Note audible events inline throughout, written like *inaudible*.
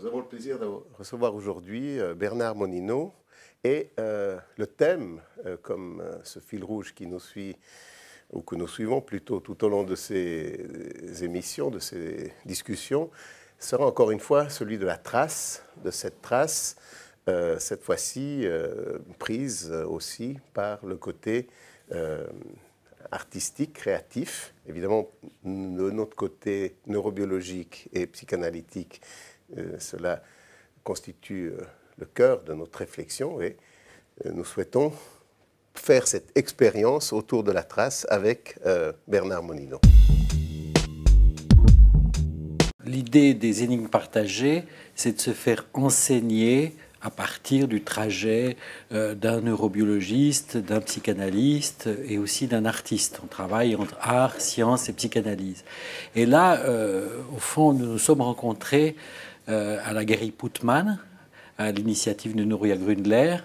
Nous avons le plaisir de recevoir aujourd'hui euh, Bernard Monino. Et euh, le thème, euh, comme ce fil rouge qui nous suit, ou que nous suivons plutôt tout au long de ces émissions, de ces discussions, sera encore une fois celui de la trace, de cette trace, cette fois-ci prise aussi par le côté artistique, créatif, évidemment de notre côté neurobiologique et psychanalytique euh, cela constitue euh, le cœur de notre réflexion et euh, nous souhaitons faire cette expérience autour de la trace avec Bernard Monino. L'idée des énigmes partagées, c'est de se faire enseigner à partir du trajet d'un neurobiologiste, d'un psychanalyste et aussi d'un artiste. On travaille entre art, science et psychanalyse. Et là, au fond, nous nous sommes rencontrés euh, à la galerie Putman, à l'initiative de Nouria Grundler,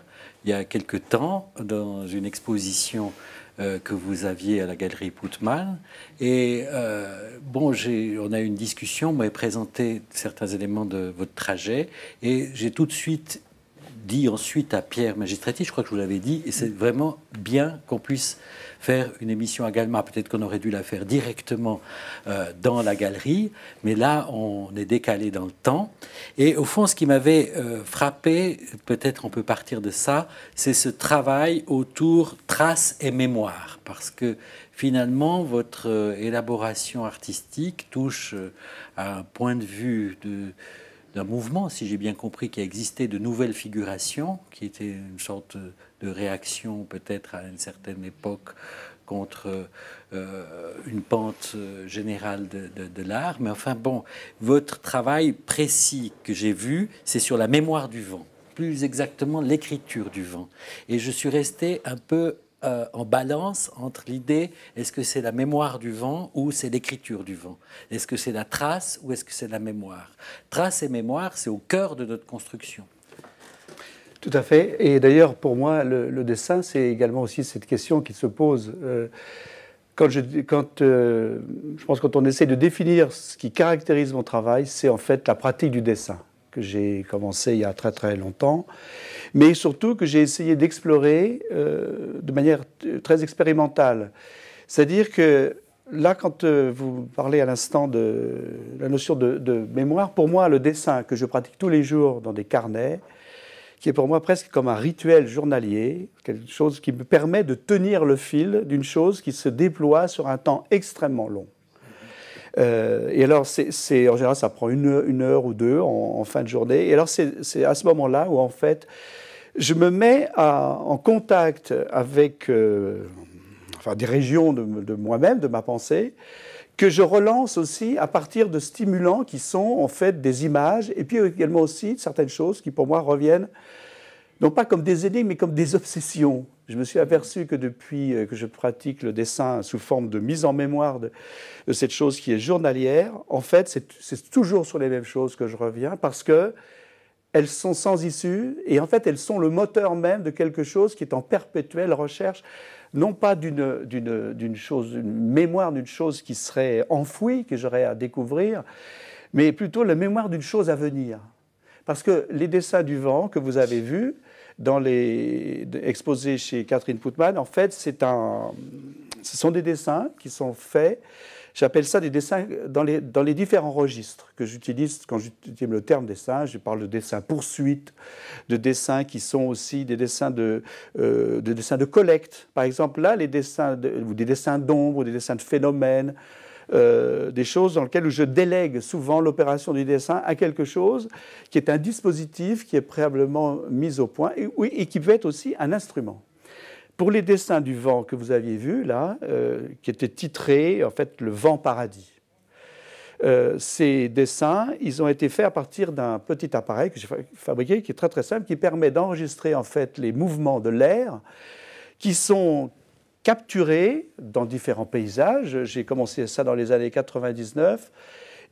il y a quelque temps, dans une exposition euh, que vous aviez à la galerie Putman. Et euh, bon, on a eu une discussion, vous m'avez présenté certains éléments de votre trajet, et j'ai tout de suite dit ensuite à Pierre Magistrati, je crois que je vous l'avais dit, et c'est mm. vraiment bien qu'on puisse faire une émission à Galma. Peut-être qu'on aurait dû la faire directement euh, dans la galerie, mais là, on est décalé dans le temps. Et au fond, ce qui m'avait euh, frappé, peut-être on peut partir de ça, c'est ce travail autour traces et mémoire, parce que finalement, votre euh, élaboration artistique touche à un point de vue de d'un mouvement, si j'ai bien compris, qui a existé de nouvelles figurations, qui étaient une sorte de réaction peut-être à une certaine époque contre euh, une pente euh, générale de, de l'art. Mais enfin bon, votre travail précis que j'ai vu, c'est sur la mémoire du vent, plus exactement l'écriture du vent. Et je suis resté un peu euh, en balance entre l'idée est-ce que c'est la mémoire du vent ou c'est l'écriture du vent Est-ce que c'est la trace ou est-ce que c'est la mémoire Trace et mémoire, c'est au cœur de notre construction. Tout à fait. Et d'ailleurs, pour moi, le, dessin, c'est également aussi cette question qui se pose. Euh, quand je, quand, euh, je pense quand on essaie de définir ce qui caractérise mon travail, c'est en fait la pratique du dessin que j'ai commencé il y a très très longtemps, mais surtout que j'ai essayé d'explorer euh, de manière très expérimentale. C'est-à-dire que là, quand euh, vous parlez à l'instant de la notion de, mémoire, pour moi, le dessin que je pratique tous les jours dans des carnets, qui est pour moi presque comme un rituel journalier, quelque chose qui me permet de tenir le fil d'une chose qui se déploie sur un temps extrêmement long. Euh, et alors, en général, ça prend une heure, ou deux en, fin de journée. Et alors, c'est à ce moment-là où, en fait, je me mets en contact avec euh, des régions de, de moi-même, de ma pensée, que je relance aussi à partir de stimulants qui sont en fait des images et puis également aussi certaines choses qui pour moi reviennent non pas comme des énigmes mais comme des obsessions. Je me suis aperçu que depuis euh, que je pratique le dessin sous forme de mise en mémoire de, cette chose qui est journalière, en fait, c'est toujours sur les mêmes choses que je reviens parce que elles sont sans issue et en fait, elles sont le moteur même de quelque chose qui est en perpétuelle recherche, non pas d'une chose, d'une mémoire d'une chose qui serait enfouie, que j'aurais à découvrir, mais plutôt la mémoire d'une chose à venir. Parce que les dessins du vent que vous avez vus, dans les, exposés chez Catherine Putman, en fait, c'est un, ce sont des dessins qui sont faits. J'appelle ça des dessins dans les, dans les différents registres que j'utilise quand j'utilise le terme dessin. Je parle de dessins poursuite, de dessins qui sont aussi des dessins de, euh, de, dessins de collecte. Par exemple, là, les dessins ou des dessins d'ombre, des dessins de phénomènes, euh, des choses dans lesquelles je délègue souvent l'opération du dessin à quelque chose qui est un dispositif qui est préalablement mis au point et, qui peut être aussi un instrument. Pour les dessins du vent que vous aviez vu là, euh, qui étaient titrés en fait le vent paradis. Euh, ces dessins, ils ont été faits à partir d'un petit appareil que j'ai fabriqué, qui est très très simple, qui permet d'enregistrer en fait les mouvements de l'air qui sont capturé dans différents paysages. J'ai commencé ça dans les années 99.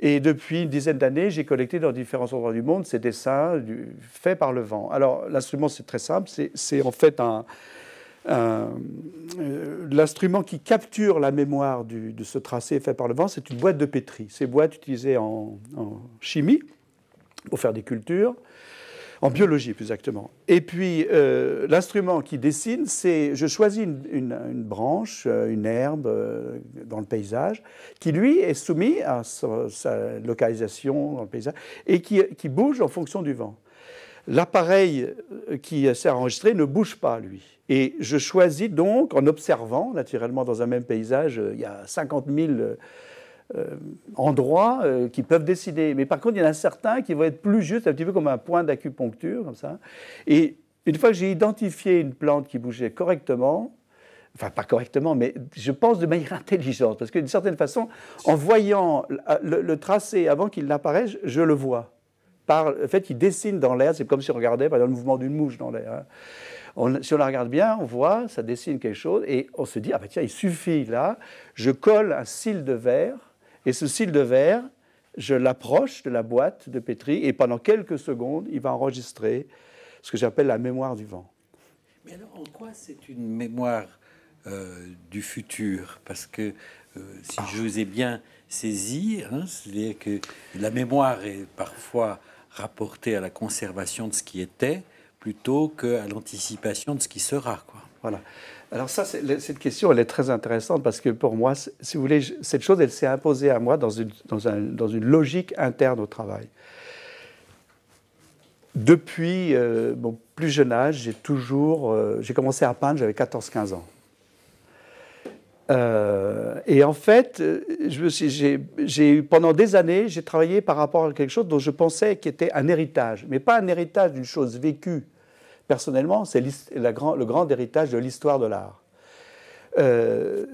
Et depuis une dizaine d'années, j'ai collecté dans différents endroits du monde ces dessins faits par le vent. Alors, l'instrument, c'est très simple. C'est en fait un, euh, l'instrument qui capture la mémoire de ce tracé fait par le vent. C'est une boîte de pétri. Ces boîtes utilisées en, en chimie pour faire des cultures en biologie plus exactement. Et puis euh, l'instrument qui dessine, c'est je choisis une, branche, euh, une herbe euh, dans le paysage, qui lui est soumis à sa, localisation dans le paysage et qui, qui, bouge en fonction du vent. L'appareil qui sert à enregistrer ne bouge pas, lui. Et je choisis donc, en observant, naturellement, dans un même paysage, il y a 50 000 euh, endroits euh, qui peuvent décider. Mais par contre, il y en a certains qui vont être plus justes, un petit peu comme un point d'acupuncture, comme ça. Et une fois que j'ai identifié une plante qui bougeait correctement, enfin pas correctement, mais je pense de manière intelligente, parce que d'une certaine façon, en voyant le, tracé avant qu'il n'apparaisse, je le vois. Par le fait qu'il dessine dans l'air, c'est comme si on regardait par exemple, le mouvement d'une mouche dans l'air. Hein. si on la regarde bien, on voit, ça dessine quelque chose, et on se dit, ah ben tiens, il suffit là, je colle un cil de verre et ce cil de verre, je l'approche de la boîte de Pétri et pendant quelques secondes, il va enregistrer ce que j'appelle la mémoire du vent. Mais alors, en quoi c'est une mémoire euh, du futur Parce que euh, si je vous ai bien saisi, hein, c'est-à-dire que la mémoire est parfois rapportée à la conservation de ce qui était plutôt qu'à l'anticipation de ce qui sera. Voilà. Alors ça, cette question, elle est très intéressante parce que pour moi, si vous voulez, cette chose, elle s'est imposée à moi dans une, dans, une logique interne au travail. Depuis euh, mon plus jeune âge, j'ai toujours... Euh, j'ai commencé à peindre, j'avais 14-15 ans. Euh, et en fait, j'ai pendant des années, j'ai travaillé par rapport à quelque chose dont je pensais qui était un héritage, mais pas un héritage d'une chose vécue Personnellement, c'est grand, le grand héritage de l'histoire de l'art. Euh,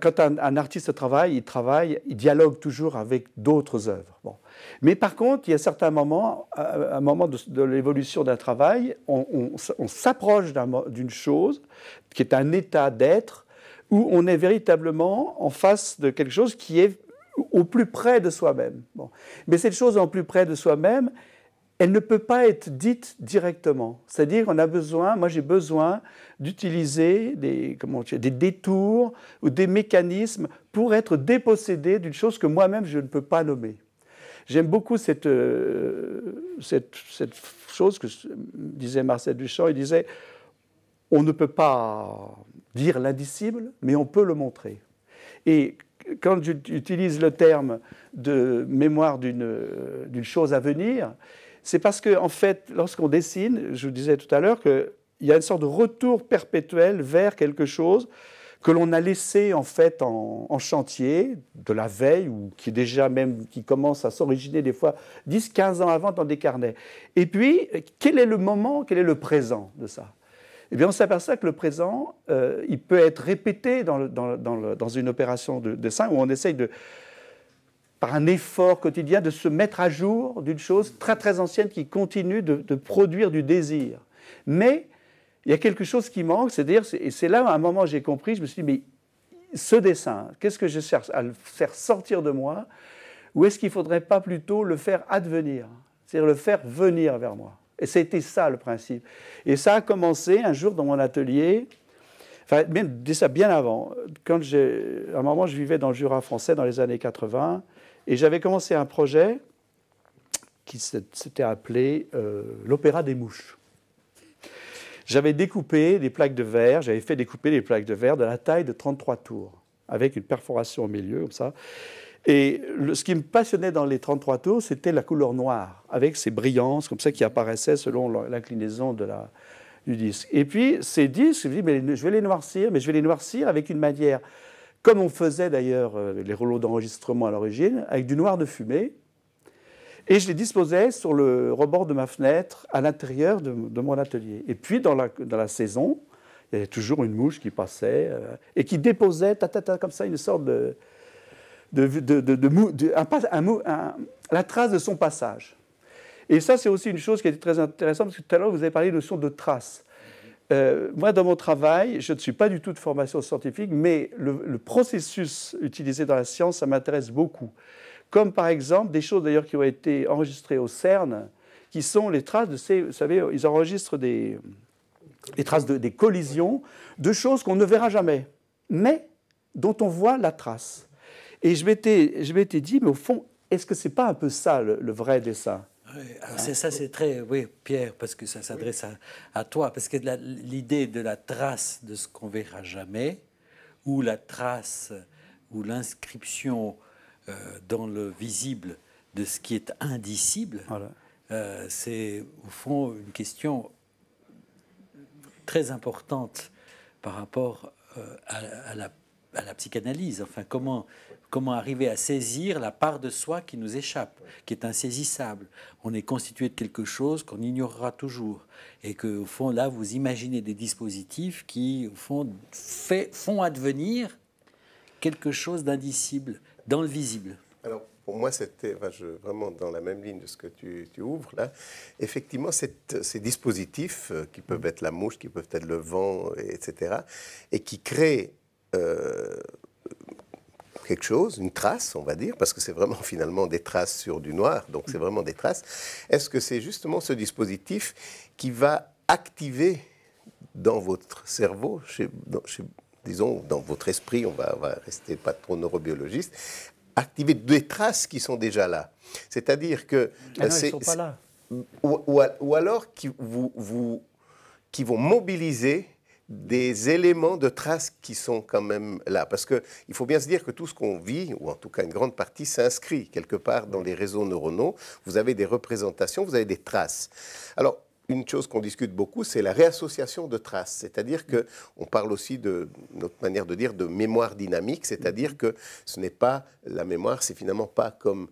quand un, artiste travaille, il travaille, il dialogue toujours avec d'autres œuvres. Bon. Mais par contre, il y a certains moments, à euh, un moment de, l'évolution d'un travail, on, s'approche d'une chose qui est un état d'être où on est véritablement en face de quelque chose qui est au plus près de soi-même. Mais cette chose en plus près de soi-même, elle ne peut pas être dite directement. C'est-à-dire, on a besoin, moi j'ai besoin d'utiliser des, des détours ou des mécanismes pour être dépossédé d'une chose que moi-même je ne peux pas nommer. J'aime beaucoup cette, euh, cette, chose que disait Marcel Duchamp. Il disait, on ne peut pas dire l'indicible, mais on peut le montrer. Et quand j'utilise le terme de mémoire d'une euh, chose à venir, c'est parce que, en fait, lorsqu'on dessine, je vous disais tout à l'heure qu'il y a une sorte de retour perpétuel vers quelque chose que l'on a laissé en fait en, chantier de la veille ou qui est déjà même qui commence à s'originer des fois 10 15 ans avant dans des carnets. Et puis quel est le moment, quel est le présent de ça Eh bien on s'aperçoit que le présent euh, il peut être répété dans, dans, une opération de dessin où on essaye de par un effort quotidien de se mettre à jour d'une chose très très ancienne qui continue de, produire du désir. Mais il y a quelque chose qui manque, c'est-à-dire, et c'est là, à un moment, j'ai compris, je me suis dit, mais ce dessin, qu'est-ce que je cherche à le faire sortir de moi Ou est-ce qu'il ne faudrait pas plutôt le faire advenir C'est-à-dire le faire venir vers moi. Et c'était ça le principe. Et ça a commencé un jour dans mon atelier, enfin, même ça bien avant, quand à un moment je vivais dans le Jura français dans les années 80, et j'avais commencé un projet qui s'était appelé euh, l'Opéra des mouches. J'avais découpé des plaques de verre, j'avais fait découper des plaques de verre de la taille de 33 tours, avec une perforation au milieu, comme ça. Et ce qui me passionnait dans les 33 tours, c'était la couleur noire, avec ces brillances comme ça qui apparaissaient selon l'inclinaison de la, du disque. Et puis ces disques, je me dis, mais je vais les noircir, mais je vais les noircir avec une manière comme on faisait d'ailleurs euh, les rouleaux d'enregistrement à l'origine, avec du noir de fumée. Et je les disposais sur le rebord de ma fenêtre, à l'intérieur de, mon atelier. Et puis, dans la, saison, il y avait toujours une mouche qui passait euh, et qui déposait, ta, ta, ta, comme ça, une sorte de. la trace de son passage. Et ça, c'est aussi une chose qui était très intéressante, parce que tout à l'heure, vous avez parlé de notion de trace. Euh, moi, dans mon travail, je ne suis pas du tout de formation scientifique, mais le, processus utilisé dans la science, ça m'intéresse beaucoup. Comme par exemple des choses d'ailleurs qui ont été enregistrées au CERN, qui sont les traces de ces, vous savez, ils enregistrent des, traces de, des collisions, de choses qu'on ne verra jamais, mais dont on voit la trace. Et je m'étais dit, mais au fond, est-ce que c'est pas un peu ça le vrai dessin c'est ah, ça, c'est très, oui, Pierre, parce que ça s'adresse à, toi, parce que l'idée de la trace de ce qu'on verra jamais, ou la trace, ou l'inscription euh, dans le visible de ce qui est indicible, euh, c'est au fond une question très importante par rapport euh, à, à, la, à, la, psychanalyse. Enfin, comment comment arriver à saisir la part de soi qui nous échappe, qui est insaisissable. On est constitué de quelque chose qu'on ignorera toujours. Et que, au fond, là, vous imaginez des dispositifs qui, au fond, fait, font advenir quelque chose d'indicible dans le visible. Alors, pour moi, c'était vraiment dans la même ligne de ce que tu, ouvres là. Effectivement, ces dispositifs euh, qui peuvent être la mouche, qui peuvent être le vent, etc., et qui créent. Euh, quelque chose, une trace, on va dire, parce que c'est vraiment *laughs* finalement des traces sur du noir, donc c'est vraiment des traces. Est-ce que c'est justement ce dispositif qui va activer dans votre cerveau, chez, disons dans votre esprit, on va, on rester pas trop neurobiologiste, activer des traces qui sont déjà là. C'est-à-dire que... Ah euh, sont pas là. Ou, alors qui, vous, vous, qui vont mobiliser des éléments de traces qui sont quand même là. Parce qu'il faut bien se dire que tout ce qu'on vit, ou en tout cas une grande partie, s'inscrit quelque part dans les réseaux neuronaux. Vous avez des représentations, vous avez des traces. Alors, une chose qu'on discute beaucoup, c'est la réassociation de traces. C'est-à-dire que on parle aussi de notre manière de dire de mémoire dynamique, c'est-à-dire mm-hmm. que ce n'est pas la mémoire, c'est finalement pas comme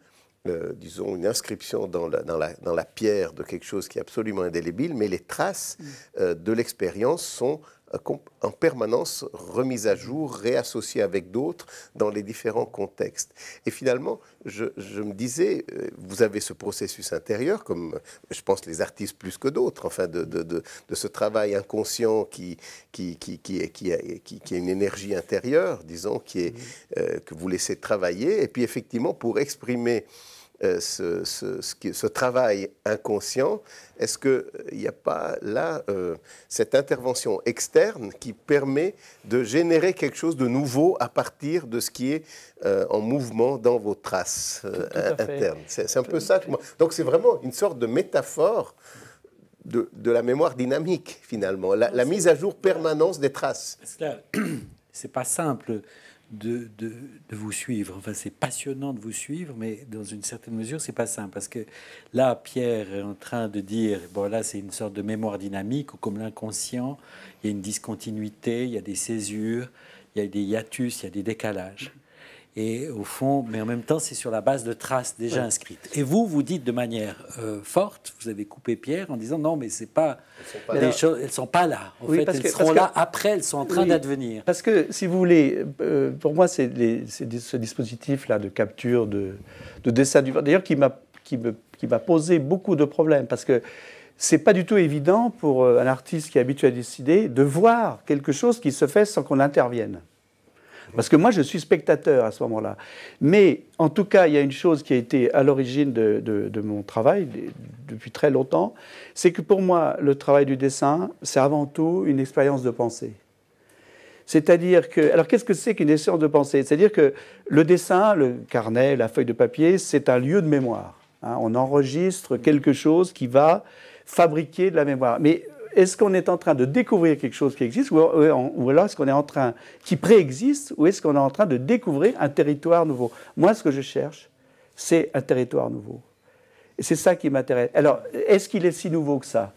euh, disons, une inscription dans la, dans, la, pierre de quelque chose qui est absolument indélébile, mais les traces mm. euh, de l'expérience sont euh, en permanence remise à jour, réassociée avec d'autres dans les différents contextes. Et finalement, je, me disais, euh, vous avez ce processus intérieur, comme je pense les artistes plus que d'autres, enfin de, de, ce travail inconscient qui, qui, qui, qui, qui, a une énergie intérieure, disons, qui est, mmh. euh, que vous laissez travailler, et puis effectivement pour exprimer euh, ce, ce, ce, travail inconscient, est-ce qu'il n'y euh, a pas là euh, cette intervention externe qui permet de générer quelque chose de nouveau à partir de ce qui est en mouvement dans vos traces internes C'est un peu ça. Donc c'est vraiment une sorte de métaphore de, la mémoire dynamique, finalement, la, la mise à jour permanente des traces. *clears throat* C'est pas simple de, vous suivre. Enfin, c'est passionnant de vous suivre, mais dans une certaine mesure, c'est pas simple parce que là, Pierre est en train de dire bon, là, c'est une sorte de mémoire dynamique comme l'inconscient, il y a une discontinuité, il y a des césures, il y a des hiatus, il y a des décalages. Et au fond, mais en même temps, c'est sur la base de traces déjà inscrites. Et vous, vous dites de manière euh, forte, vous avez coupé Pierre en disant non, mais c'est pas, pas choses, elles sont pas là. En fait, parce elles seront là après, elles sont en train d'advenir. Parce que si vous voulez, euh, pour moi, c'est ce dispositif-là de capture, de, dessin du vent, d'ailleurs, qui m'a qui m'a posé beaucoup de problèmes parce que c'est pas du tout évident pour euh, un artiste qui est habitué à décider de voir quelque chose qui se fait sans qu'on intervienne. Parce que moi, je suis spectateur à ce moment-là. Mais en tout cas, il y a une chose qui a été à l'origine de, mon travail depuis très longtemps, c'est que pour moi, le travail du dessin, c'est avant tout une expérience de pensée. C'est-à-dire que... Alors qu'est-ce que c'est qu'une expérience de pensée C'est-à-dire que le dessin, le carnet, la feuille de papier, c'est un lieu de mémoire. Hein. on enregistre quelque chose qui va fabriquer de la mémoire. Mais est-ce qu'on est en train de découvrir quelque chose qui existe, ou, est-ce qu'on est en train, qui préexiste, ou est-ce qu'on est en train de découvrir un territoire nouveau Moi, ce que je cherche, c'est un territoire nouveau. Et c'est ça qui m'intéresse. Alors, est-ce qu'il est si nouveau que ça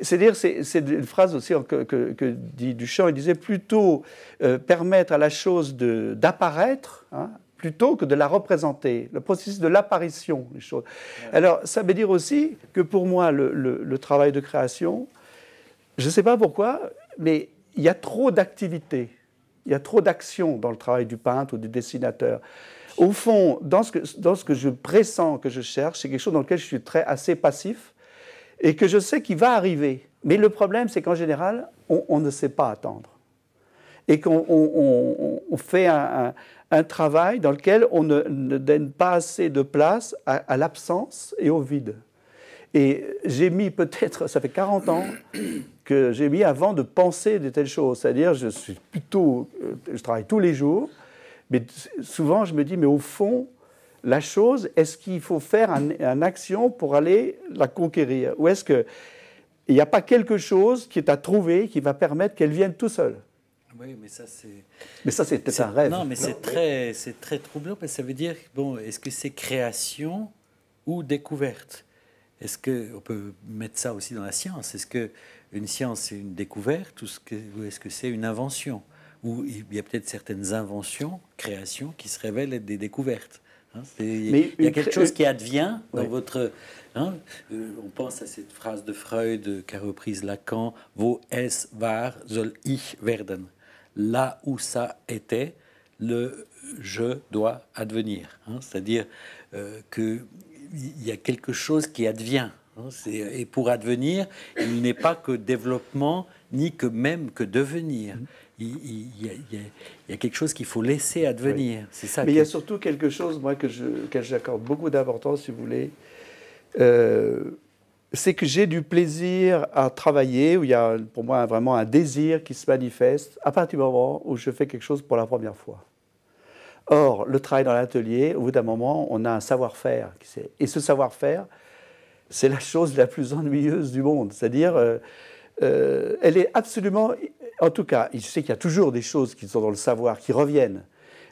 c'est-à-dire, c'est une phrase aussi que, dit Duchamp, il disait plutôt euh, permettre à la chose d'apparaître, hein, plutôt que de la représenter, le processus de l'apparition des choses. Alors, ça veut dire aussi que pour moi, le travail de création, je ne sais pas pourquoi, mais il y a trop d'activités, il y a trop d'actions dans le travail du peintre ou du dessinateur. Au fond, dans ce, que, dans ce que je pressens, que je cherche, c'est quelque chose dans lequel je suis très assez passif et que je sais qu'il va arriver. Mais le problème, c'est qu'en général, on, ne sait pas attendre. Et qu'on fait un, travail dans lequel on ne, donne pas assez de place à, à l'absence et au vide. Et j'ai mis peut-être, ça fait 40 ans, que j'ai mis avant de penser de telles choses. C'est-à-dire, je suis plutôt, euh, je travaille tous les jours, mais souvent je me dis, mais au fond, la chose, est-ce qu'il faut faire une un action pour aller la conquérir Ou est-ce qu'il n'y a pas quelque chose qui est à trouver qui va permettre qu'elle vienne tout seul oui, mais ça c'est. Mais ça c'est un rêve. Non, mais c'est très, c'est très troublant parce que ça veut dire bon, est-ce que c'est création ou découverte Est-ce que on peut mettre ça aussi dans la science Est-ce que une science, c'est une découverte, ou est-ce que c'est une invention Ou il y a peut-être certaines inventions, créations, qui se révèlent être des découvertes. Hein? il y a quelque chose qui advient dans votre. Hein? Euh, on pense à cette phrase de Freud qu'a reprise Lacan Wo es war soll ich werden Là où ça était, le je dois advenir. Hein? C'est-à-dire euh, qu'il y a quelque chose qui advient Hein, euh, et pour advenir, il n'est pas que développement, ni que même que devenir. Mm-hmm. Il, y, a, quelque chose qu'il faut laisser advenir. Mais il y a surtout quelque chose, moi, que j'accorde beaucoup d'importance, si vous voulez. Euh, c'est que j'ai du plaisir à travailler, où il y a pour moi vraiment un désir qui se manifeste à partir du moment où je fais quelque chose pour la première fois. Or, le travail dans l'atelier, au bout d'un moment, on a un savoir-faire. Et ce savoir-faire, c'est la chose la plus ennuyeuse du monde. C'est-à-dire, euh, euh, elle est absolument. En tout cas, je sais qu'il y a toujours des choses qui sont dans le savoir, qui reviennent.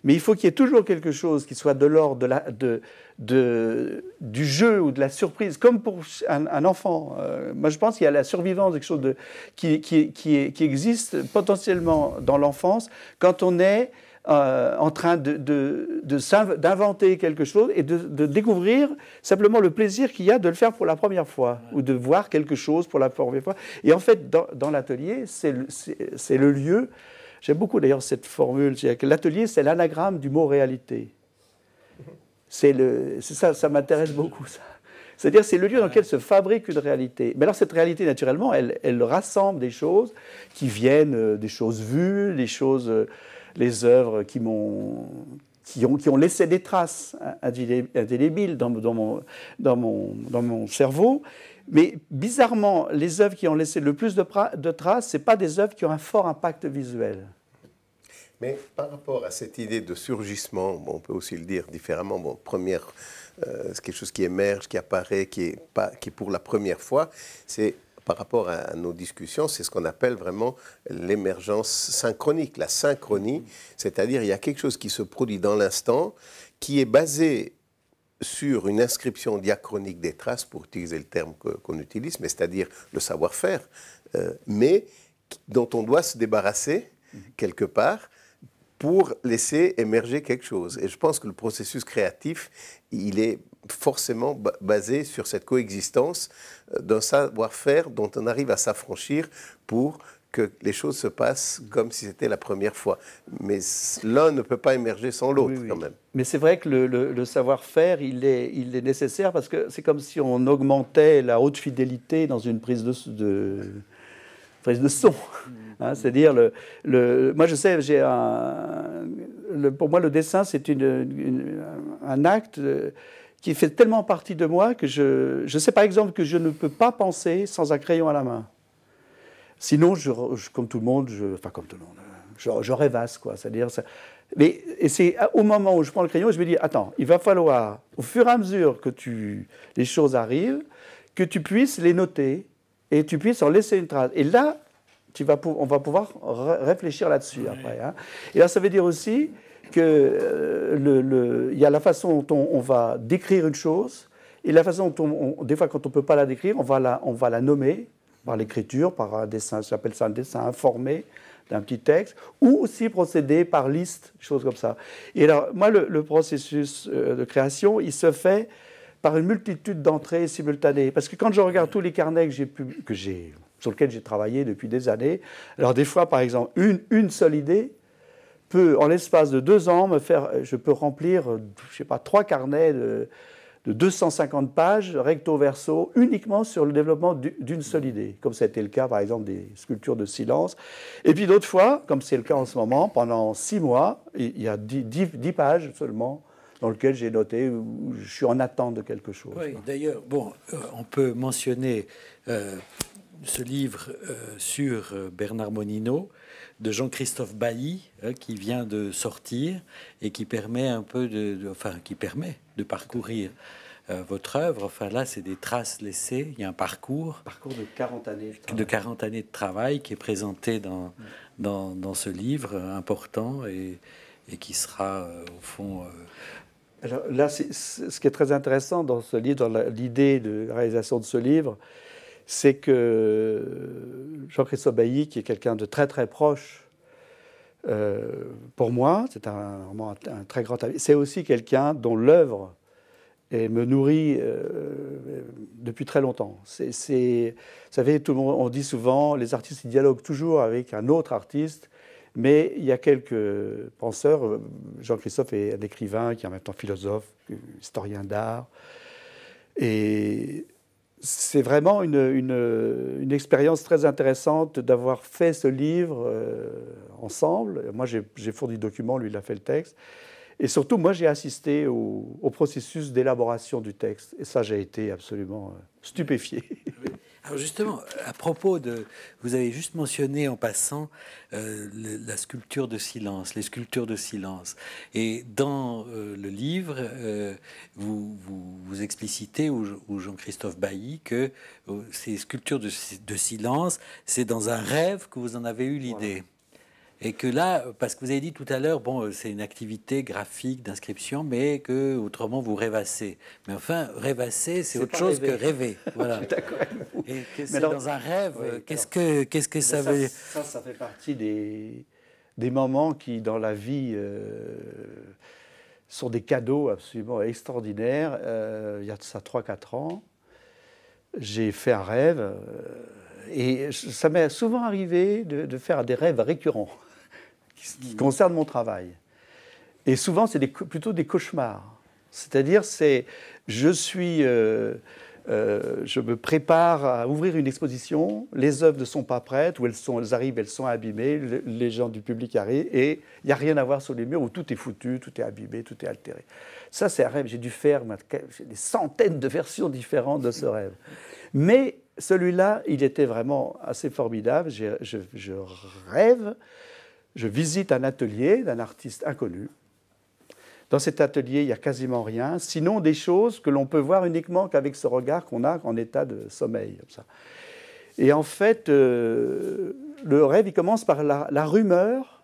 Mais il faut qu'il y ait toujours quelque chose qui soit de l'ordre de de, du jeu ou de la surprise, comme pour un, enfant. Euh, moi, je pense qu'il y a la survivance, quelque chose de, qui, qui, qui existe potentiellement dans l'enfance quand on est euh, en train d'inventer de, quelque chose et de, découvrir simplement le plaisir qu'il y a de le faire pour la première fois ou de voir quelque chose pour la première fois. Et en fait, dans, l'atelier, c'est le, lieu. J'aime beaucoup d'ailleurs cette formule, l'atelier, c'est l'anagramme du mot réalité. C'est ça, ça m'intéresse beaucoup ça. C'est-à-dire, c'est le lieu dans lequel se fabrique une réalité. Mais alors, cette réalité, naturellement, elle, elle rassemble des choses qui viennent euh, des choses vues, des choses euh, les œuvres qui m'ont qui ont, qui ont, laissé des traces indélébiles dans, dans, mon, dans, mon, dans, mon, cerveau. Mais bizarrement, les œuvres qui ont laissé le plus de, de traces, ce pas des œuvres qui ont un fort impact visuel. Mais par rapport à cette idée de surgissement, on peut aussi le dire différemment, bon, première, euh, quelque chose qui émerge, qui apparaît, qui est, pas, qui est pour la première fois, c'est par rapport à, nos discussions, c'est ce qu'on appelle vraiment l'émergence synchronique, la synchronie, c'est-à-dire il y a quelque chose qui se produit dans l'instant, qui est basé sur une inscription diachronique des traces, pour utiliser le terme qu'on utilise, mais c'est-à-dire le savoir-faire, euh, mais dont on doit se débarrasser mhm. quelque part pour laisser émerger quelque chose. Et je pense que le processus créatif, il est forcément basé sur cette coexistence euh, d'un savoir-faire dont on arrive à s'affranchir pour que les choses se passent mm. comme si c'était la première fois. Mais l'un ne peut pas émerger sans l'autre, quand même. Mais c'est vrai que le, savoir-faire, il est, il est, nécessaire parce que c'est comme si on augmentait la haute fidélité dans une prise de, prise de son. Mm. Hein. C'est-à-dire, le, le, moi je sais, j'ai un, pour moi le dessin c'est une, un acte qui fait tellement partie de moi que je, je sais par exemple que je ne peux pas penser sans un crayon à la main. Sinon, je, comme tout le monde, je, enfin comme tout le monde, je, rêvasse quoi. C'est-à-dire, mais c'est au moment où je prends le crayon, je me dis attends, il va falloir au fur et à mesure que tu, les choses arrivent, que tu puisses les noter et tu puisses en laisser une trace. Et là, tu vas, on va pouvoir réfléchir là-dessus après. Hein. Et là, ça veut dire aussi qu'il euh, le, le, y a la façon dont on, va décrire une chose et la façon dont, on, des fois, quand on ne peut pas la décrire, on va la, on va la nommer par l'écriture, par un dessin, j'appelle ça un dessin informé d'un petit texte, ou aussi procéder par liste, choses comme ça. Et alors, moi, le, processus euh, de création, il se fait par une multitude d'entrées simultanées. Parce que quand je regarde tous les carnets que j'ai, sur lesquels j'ai travaillé depuis des années, alors des fois, par exemple, une, une seule idée, en l'espace de deux ans, me faire, je peux remplir, je sais pas, trois carnets de, 250 pages recto verso uniquement sur le développement d'une seule idée, comme c'était le cas par exemple des sculptures de silence. Et puis d'autres fois, comme c'est le cas en ce moment, pendant six mois, il y a dix, pages seulement dans lesquelles j'ai noté où je suis en attente de quelque chose. Oui, d'ailleurs, bon, euh, on peut mentionner euh, ce livre euh, sur Bernard Monino de Jean-Christophe Bailly euh, qui vient de sortir et qui permet un peu de, enfin qui permet de parcourir euh, votre œuvre. Enfin là, c'est des traces laissées. Il y a un parcours. Parcours de 40 années. De, 40 années de travail qui est présenté dans, mm. dans, ce livre euh, important et, qui sera au fond. alors là, ce qui est très intéressant dans ce livre, dans l'idée de réalisation de ce livre, c'est que Jean-Christophe Bailly, qui est quelqu'un de très très proche euh, pour moi, c'est un, vraiment un, très grand ami, c'est aussi quelqu'un dont l'œuvre me nourrit euh, depuis très longtemps. C'est, vous savez, tout le monde, on dit souvent, les artistes dialoguent toujours avec un autre artiste, mais il y a quelques penseurs, euh, Jean-Christophe est un écrivain qui est en même temps philosophe, historien d'art, et c'est vraiment une, expérience très intéressante d'avoir fait ce livre euh, ensemble. Moi, j'ai fourni le document, lui, il a fait le texte. Et surtout, moi, j'ai assisté au, processus d'élaboration du texte. Et ça, j'ai été absolument euh, stupéfié. Ah alors justement, à propos de, vous avez juste mentionné en passant euh, la sculpture de silence, les sculptures de silence. Et dans euh, le livre, euh, vous, vous, explicitez, ou, Jean-Christophe Bailly, que ces sculptures de, silence, c'est dans un rêve que vous en avez eu l'idée. Et que là, parce que vous avez dit tout à l'heure, bon, euh, c'est une activité graphique d'inscription, mais que autrement vous rêvassez. Mais enfin, rêvassez, c'est autre chose que rêver. *laughs* Voilà. D'accord. avec que dans un rêve. Euh, qu'est-ce que qu'est-ce que ça, veut dire Ça, ça fait partie des des moments qui, dans la vie. Euh, sont des cadeaux absolument extraordinaires. il y a ça 3-4 ans, j'ai fait un rêve. et ça m'est souvent arrivé de, faire des rêves récurrents. *laughs* qui mhm. concerne mon travail. Et souvent, c'est plutôt des cauchemars. C'est-à-dire, c'est je suis, euh, euh, je me prépare à ouvrir une exposition, les œuvres ne sont pas prêtes, ou elles, sont, elles arrivent, elles sont abîmées, les gens du public arrivent, et il n'y a rien à voir sur les murs, où tout est foutu, tout est abîmé, tout est altéré. Ça, c'est un rêve. J'ai dû faire des centaines de versions différentes de ce rêve. Mais celui-là, il était vraiment assez formidable. je rêve je visite un atelier d'un artiste inconnu. Dans cet atelier, il n'y a quasiment rien, sinon des choses que l'on peut voir uniquement qu'avec ce regard qu'on a en état de sommeil. ça. Et en fait, euh, le rêve, il commence par la rumeur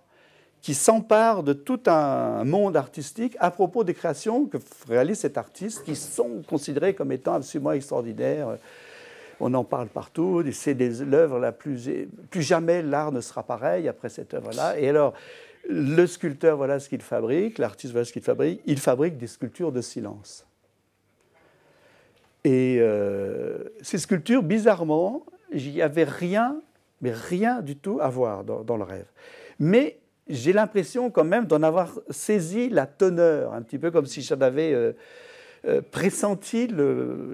qui s'empare de tout un monde artistique à propos des créations que réalise cet artiste, qui sont considérées comme étant absolument extraordinaires on en parle partout, c'est l'œuvre la plus... Plus jamais l'art ne sera pareil après cette œuvre-là. Et alors, le sculpteur, voilà ce qu'il fabrique, l'artiste, voilà ce qu'il fabrique, il fabrique des sculptures de silence. Et euh, ces sculptures, bizarrement, j'y avais rien, mais rien du tout à voir dans, le rêve. Mais j'ai l'impression quand même d'en avoir saisi la teneur, un petit peu comme si j'en avais... Euh, euh, pressentit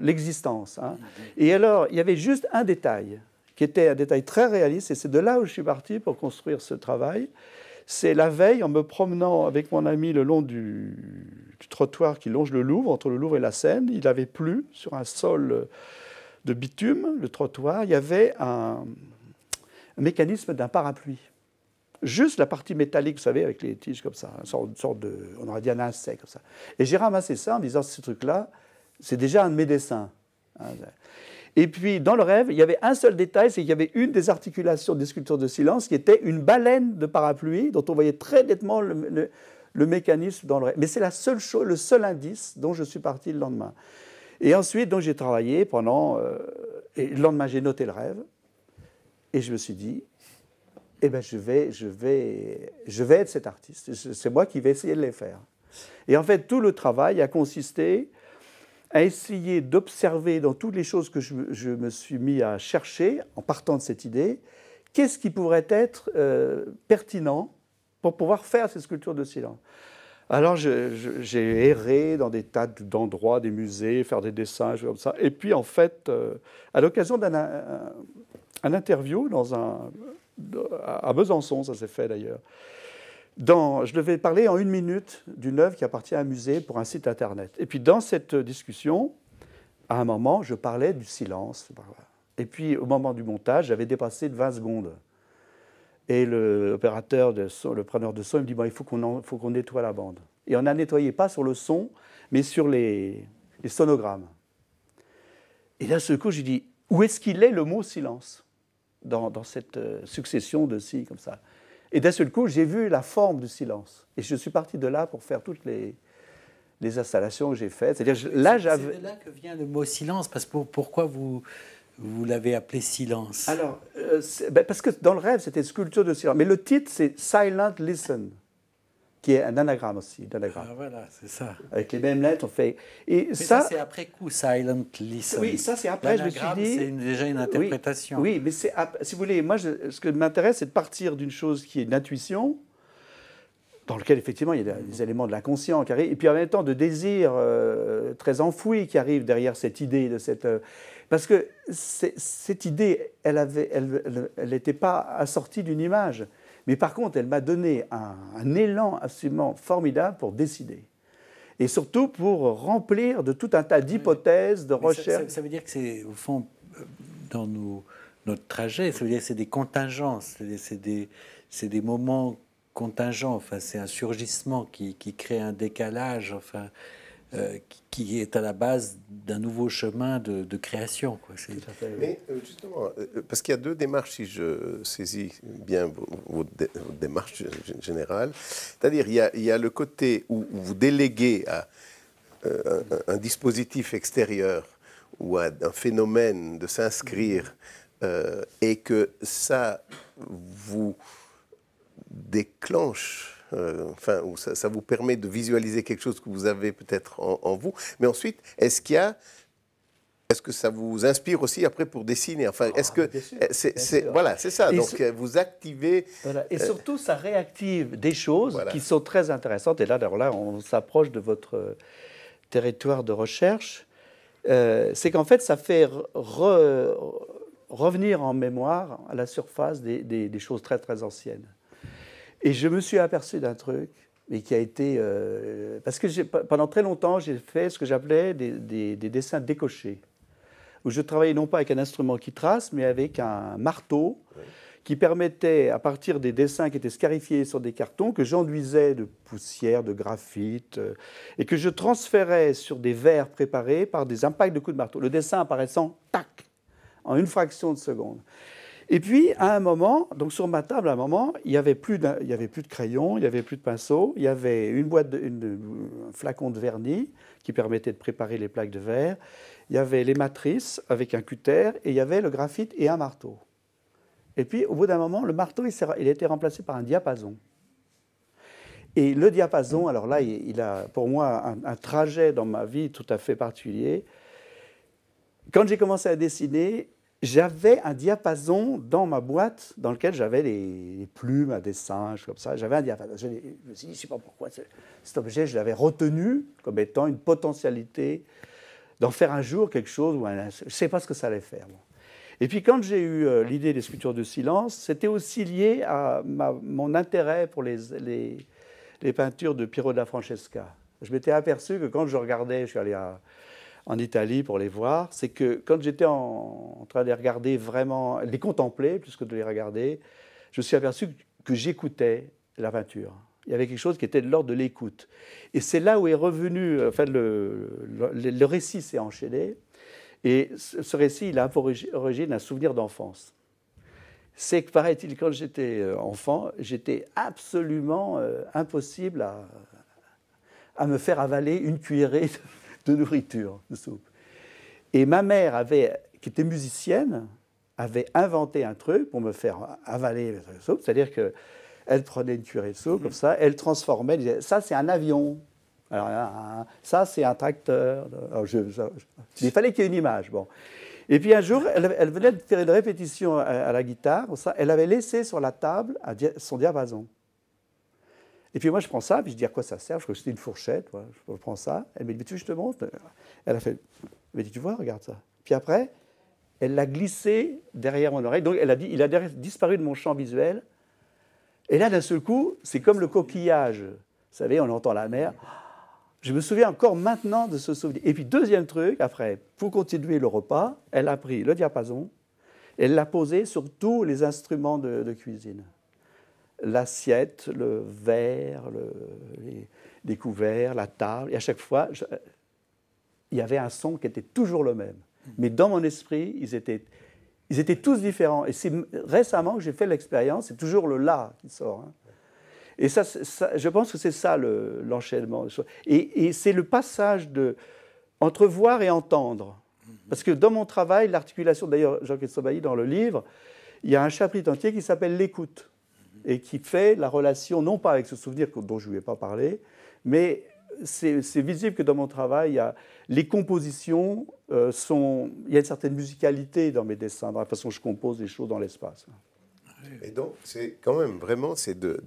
l'existence. Hein. Ah, et alors, il y avait juste un détail, qui était un détail très réaliste, et c'est de là où je suis parti pour construire ce travail. C'est la veille, en me promenant avec mon ami le long du, trottoir qui longe le Louvre, entre le Louvre et la Seine, il avait plu sur un sol de bitume, le trottoir, il y avait un mécanisme d'un parapluie juste la partie métallique, vous savez, avec les tiges comme ça, une sorte, de, on aurait dit un insecte comme ça. Et j'ai ramassé ça en me disant, ce truc-là, c'est déjà un de mes dessins. Hein. Et puis, dans le rêve, il y avait un seul détail, c'est qu'il y avait une des articulations des sculptures de silence qui était une baleine de parapluie dont on voyait très nettement le, mécanisme dans le rêve. Mais c'est la seule chose, le seul indice dont je suis parti le lendemain. Et ensuite, donc, j'ai travaillé pendant... Euh, et le lendemain, j'ai noté le rêve. Et je me suis dit, eh ben je vais, je vais, je vais être cet artiste. C'est moi qui vais essayer de les faire. Et en fait, tout le travail a consisté à essayer d'observer dans toutes les choses que je, me suis mis à chercher, en partant de cette idée, qu'est-ce qui pourrait être euh, pertinent pour pouvoir faire ces sculptures de silence. Alors j'ai erré dans des tas d'endroits, des musées, faire des dessins, comme ça. Et puis en fait, euh, à l'occasion d'un interview dans un, à Besançon, ça s'est fait d'ailleurs. Dans, je devais parler en une minute d'une œuvre qui appartient à un musée pour un site internet. Et puis dans cette discussion, à un moment, je parlais du silence. Et puis au moment du montage, j'avais dépassé de 20 secondes. Et l'opérateur, le preneur de son, il me dit bon, il faut qu'on nettoie la bande. Et on n'a nettoyé pas sur le son, mais sur les, les sonogrammes. Et d'un ce coup, j'ai dit où est-ce qu'il est le mot silence dans, cette euh, succession de si comme ça. Et d'un seul coup, j'ai vu la forme du silence. Et je suis parti de là pour faire toutes les, installations que j'ai faites. C'est-à-dire, là, j'avais. de là que vient le mot silence, parce que pourquoi vous, vous l'avez appelé silence Alors, euh, ben, parce que dans le rêve, c'était sculpture de silence. Mais le titre, c'est Silent Listen qui est un anagramme aussi, d'anagramme. Ah, voilà, c'est ça. Avec les mêmes lettres, on fait. Et ça, c'est après coup, silent Oui, ça, c'est après. Je me C'est déjà une interprétation. Oui, mais c'est. Si vous voulez, moi, ce que m'intéresse, c'est de partir d'une chose qui est une intuition, dans lequel, effectivement, il y a des éléments de l'inconscient qui arrivent, et puis en même temps, de désirs euh, très enfouis qui arrivent derrière cette idée, de cette. Euh, parce que cette idée, elle n'était elle, elle, pas assortie d'une image. Mais par contre, elle m'a donné un, élan absolument formidable pour décider. Et surtout pour remplir de tout un tas d'hypothèses, de recherches. Ça, veut dire que c'est, au fond, euh, dans nos, notre trajet, ça veut dire c'est des contingences, c'est des, moments contingents, enfin, c'est un surgissement qui, qui, crée un décalage, enfin. Euh, qui est à la base d'un nouveau chemin de, création. Mais euh, justement, euh, parce qu'il y a deux démarches, si je saisis bien votre, démarche générale. C'est-à-dire, il, y a le côté où vous déléguez à un, dispositif extérieur ou à un phénomène de s'inscrire et que ça vous déclenche euh, enfin, ça, vous permet de visualiser quelque chose que vous avez peut-être en, vous. Mais ensuite, est-ce qu'il y a est-ce que ça vous inspire aussi après pour dessiner Enfin, est-ce ah, que voilà, c'est ça. Donc euh, vous activez. Et euh, surtout, ça réactive des choses qui sont très intéressantes. Et là, là, on s'approche de votre territoire de recherche. c'est qu'en fait, ça fait revenir en mémoire à la surface des choses très très anciennes. Et je me suis aperçu d'un truc, mais qui a été. Euh, parce que pendant très longtemps, j'ai fait ce que j'appelais des, dessins décochés, où je travaillais non pas avec un instrument qui trace, mais avec un marteau qui permettait, à partir des dessins qui étaient scarifiés sur des cartons, que j'enduisais de poussière, de graphite, euh, et que je transférais sur des verres préparés par des impacts de coups de marteau, le dessin apparaissant, tac, en une fraction de seconde. Et puis, à un moment, donc sur ma table, à un moment, il n'y avait, plus il y avait plus de crayons, il n'y avait plus de pinceaux, il y avait une boîte de, une, un flacon de vernis qui permettait de préparer les plaques de verre, il y avait les matrices avec un cutter, et il y avait le graphite et un marteau. Et puis, au bout d'un moment, le marteau, il, il, a été remplacé par un diapason. Et le diapason, alors là, il, a pour moi un, un trajet dans ma vie tout à fait particulier. Quand j'ai commencé à dessiner, j'avais un diapason dans ma boîte dans lequel j'avais les, plumes à singes, comme ça. J'avais un diapason. Je, me suis dit, je ne sais pas pourquoi, cet objet, je l'avais retenu comme étant une potentialité d'en faire un jour quelque chose. je ne sais pas ce que ça allait faire. Et puis quand j'ai eu euh, l'idée des sculptures de silence, c'était aussi lié à mon intérêt pour les, les, peintures de Piero da Francesca. Je m'étais aperçu que quand je regardais, je suis allé à en Italie pour les voir, c'est que quand j'étais en, train de les regarder vraiment, les contempler plus que de les regarder, je me suis aperçu que j'écoutais la peinture. Il y avait quelque chose qui était de l'ordre de l'écoute. Et c'est là où est revenu, enfin, le, le, récit s'est enchaîné. Et ce récit, il a pour origine un souvenir d'enfance. C'est que, paraît-il, quand j'étais euh, enfant, j'étais absolument euh, impossible à, me faire avaler une cuillerée de nourriture, de soupe. Et ma mère, avait, qui était musicienne, avait inventé un truc pour me faire avaler la soupe, c'est-à-dire qu'elle prenait une cuillerée de soupe comme ça, elle transformait, disait, ça c'est un avion, hein, ça c'est un tracteur. il fallait qu'il y ait une image. Bon. Et puis un jour, elle, venait de faire une répétition à, la guitare, elle avait laissé sur la table son diapason. Et puis moi, je prends ça, puis je dis à quoi ça sert Je crois que c'était une fourchette. Je prends ça. Elle me dit, mais tu je te montre. Elle a fait, dit, tu vois, regarde ça. Puis après, elle l'a glissé derrière mon oreille. Donc elle a dit, il a disparu de mon champ visuel. Et là, d'un seul coup, c'est comme le coquillage. Vous savez, on entend la mer. Je me souviens encore maintenant de ce souvenir. Et puis, deuxième truc, après, pour continuer le repas, elle a pris le diapason, elle l'a posé sur tous les instruments de cuisine l'assiette, le verre, les, couverts, la table. Et à chaque fois, il y avait un son qui était toujours le même. Mm. Mais dans mon esprit, ils étaient, ils étaient tous différents. Et c'est récemment que j'ai fait l'expérience, c'est toujours le là qui sort. Hein. Et ça, je pense que c'est ça l'enchaînement. et, et c'est le passage de entrevoir et entendre. Mm-hmm. Parce que dans mon travail, l'articulation, d'ailleurs, Jean-Christophe Bailly, dans le livre, il y a un chapitre entier qui s'appelle l'écoute et qui fait la relation, non pas avec ce souvenir dont je ne vous ai pas parlé, mais c'est visible que dans mon travail, les compositions euh, sont. Il y a une certaine musicalité dans mes dessins, dans la façon dont je compose les choses dans l'espace. Et donc, c'est quand même vraiment c'est de,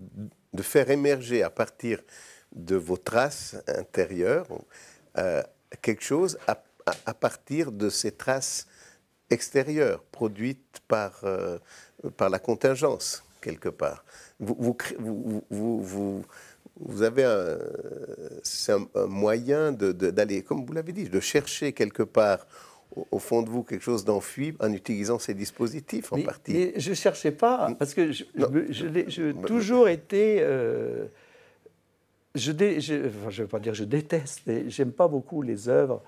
faire émerger à partir de vos traces intérieures euh, quelque chose à, partir de ces traces extérieures produites par, euh, par la contingence quelque part. Vous, vous, vous, vous, vous avez un, moyen d'aller, comme vous l'avez dit, de chercher quelque part au, fond de vous quelque chose d'enfui en utilisant ces dispositifs en partie. je ne cherchais pas, parce que je, j'ai bah, bah, toujours été... Euh, je, ne je, vais pas dire je déteste, mais j'aime pas beaucoup les œuvres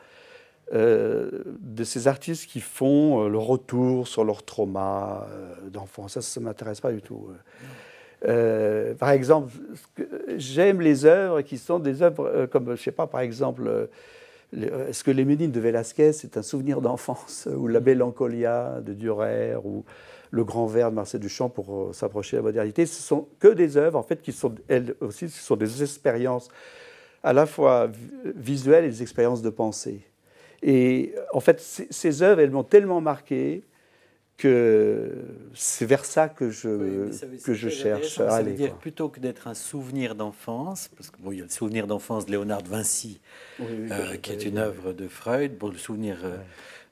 euh, de ces artistes qui font euh, le retour sur leur trauma euh, d'enfance. Ça, ça ne m'intéresse pas du tout. par exemple, j'aime les œuvres qui sont des œuvres comme, je ne sais pas, par exemple, est-ce que Les Ménines de Velázquez, c'est un souvenir d'enfance *laughs* Ou La Mélancolia de Durer Ou Le Grand Vert » de Marcel Duchamp pour s'approcher de la modernité Ce sont que des œuvres, en fait, qui sont, elles aussi, ce sont des expériences à la fois visuelles et des expériences de pensée. Et en fait, ces œuvres, elles m'ont tellement marqué que c'est vers ça que je, que je cherche à aller. dire plutôt que d'être un souvenir d'enfance, parce qu'il bon, y a le souvenir d'enfance de Léonard Vinci, euh, qui est une œuvre de Freud. Bon, le souvenir euh,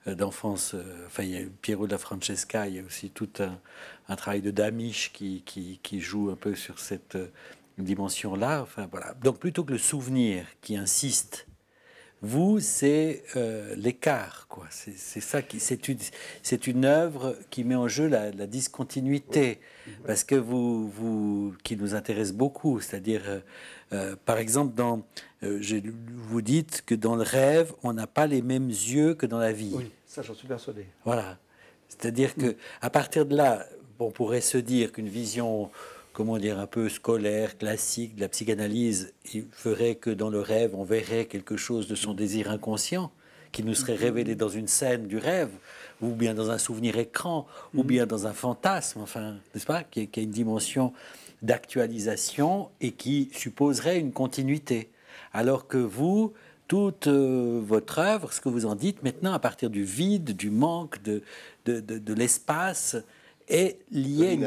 euh, d'enfance, enfin, il y a Pierrot de da Francesca, il y a aussi tout un, travail de Damisch qui, qui, qui, joue un peu sur cette dimension-là. Enfin, voilà. Donc plutôt que le souvenir qui insiste vous, c'est euh, l'écart, quoi. C'est ça qui, c'est une, c'est une œuvre qui met en jeu la, discontinuité, parce que vous, vous, qui nous intéresse beaucoup, c'est-à-dire, euh, euh, par exemple, dans, vous dites que dans le rêve, on n'a pas les mêmes yeux que dans la vie. Oui, ça, j'en suis persuadé. Voilà. C'est-à-dire que, à partir de là, on pourrait se dire qu'une vision comment dire, un peu scolaire, classique de la psychanalyse, il ferait que dans le rêve, on verrait quelque chose de son désir inconscient qui nous serait révélé dans une scène du rêve, ou bien dans un souvenir écran, ou mm. bien dans un fantasme, enfin, n'est-ce pas, qui, a une dimension d'actualisation et qui supposerait une continuité. Alors que vous, toute euh, votre œuvre, ce que vous en dites maintenant, à partir du vide, du manque de l'espace, et lié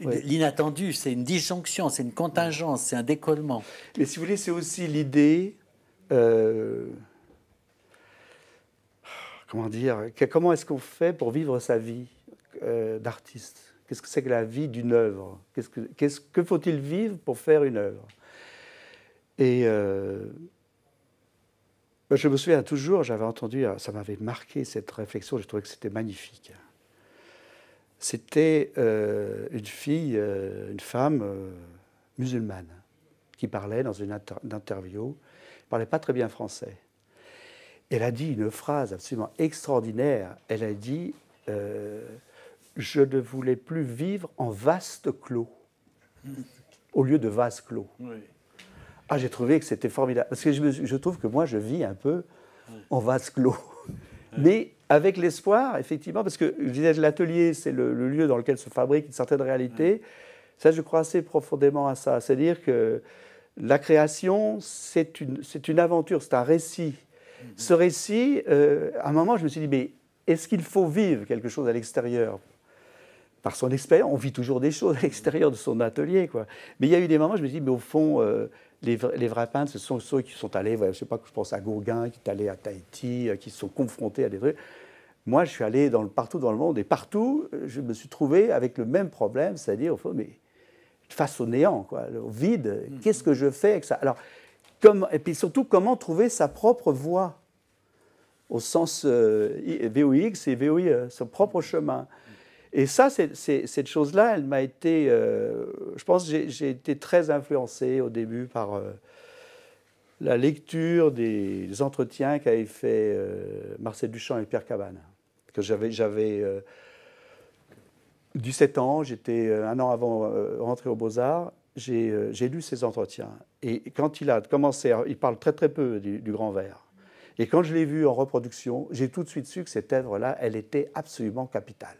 l'inattendu. C'est une disjonction, c'est une contingence, c'est un décollement. Mais si vous voulez, c'est aussi l'idée. Euh, comment dire Comment est-ce qu'on fait pour vivre sa vie euh, d'artiste Qu'est-ce que c'est que la vie d'une œuvre Qu'est-ce que, que faut-il vivre pour faire une œuvre Et euh, bah, je me souviens toujours, j'avais entendu, ah, ça m'avait marqué cette réflexion, j'ai trouvais que c'était magnifique. C'était euh, une fille, euh, une femme euh, musulmane qui parlait dans une interview, elle parlait pas très bien français. Elle a dit une phrase absolument extraordinaire. Elle a dit Je ne voulais plus vivre en vaste clos au lieu de vase clos. Ah, j'ai trouvé que c'était formidable. Parce que je, trouve que moi, je vis un peu en vaste clos mais avec l'espoir, effectivement, parce que je l'atelier, c'est le, lieu dans lequel se fabrique une certaine réalité. Ça, je crois assez profondément à ça. C'est-à-dire que la création, c'est une, une aventure, c'est un récit. Mm-hmm. Ce récit, euh, à un moment, je me suis dit, mais est-ce qu'il faut vivre quelque chose à l'extérieur Par son expérience, on vit toujours des choses à l'extérieur de son atelier. Quoi. Mais il y a eu des moments, je me suis dit, mais au fond, euh, les, vrais peintres, ce sont ceux qui sont allés, je sais pas, je pense à Gauguin, qui est allé à Tahiti, euh, qui se sont confrontés à des trucs. Moi, je suis allé dans le, partout dans le monde et partout, euh, je me suis trouvé avec le même problème, c'est-à-dire, mais face au néant, quoi, au vide, mm-hmm. qu'est-ce que je fais avec ça Alors, et puis surtout, comment trouver sa propre voie au sens euh, VOX et VOI, euh, son propre chemin. Et ça, cette chose-là, elle m'a été. Euh, je pense que j'ai été très influencé au début par euh, la lecture des, entretiens qu'avaient fait euh, Marcel Duchamp et Pierre Cabane. Que j'avais. j'avais 17 ans, j'étais un an avant rentré rentrer aux Beaux-Arts, j'ai lu ces entretiens. Et quand il a commencé, il parle très très peu du, du Grand Vert. Et quand je l'ai vu en reproduction, j'ai tout de suite su que cette œuvre-là, elle était absolument capitale.